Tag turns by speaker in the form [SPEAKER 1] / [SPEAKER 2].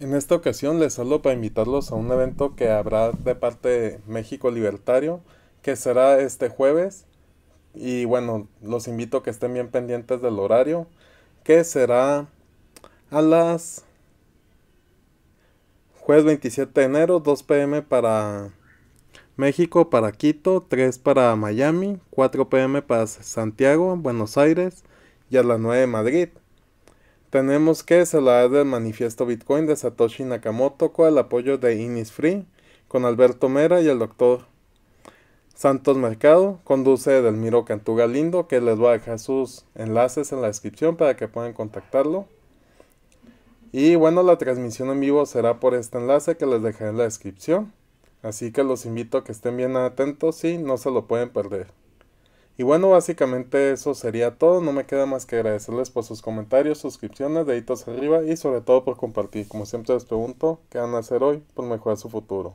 [SPEAKER 1] En esta ocasión les hablo para invitarlos a un evento que habrá de parte de México Libertario, que será este jueves. Y bueno, los invito a que estén bien pendientes del horario, que será a las jueves 27 de enero, 2 pm para México, para Quito, 3 para Miami, 4 pm para Santiago, Buenos Aires y a las 9 de Madrid. Tenemos que celebrar el manifiesto Bitcoin de Satoshi Nakamoto con el apoyo de Free, con Alberto Mera y el doctor Santos Mercado. Conduce Edelmiro Cantuga Lindo, que les voy a dejar sus enlaces en la descripción para que puedan contactarlo. Y bueno, la transmisión en vivo será por este enlace que les dejaré en la descripción. Así que los invito a que estén bien atentos y no se lo pueden perder. Y bueno, básicamente eso sería todo. No me queda más que agradecerles por sus comentarios, suscripciones, deditos arriba y sobre todo por compartir. Como siempre les pregunto, ¿qué van a hacer hoy por mejorar su futuro?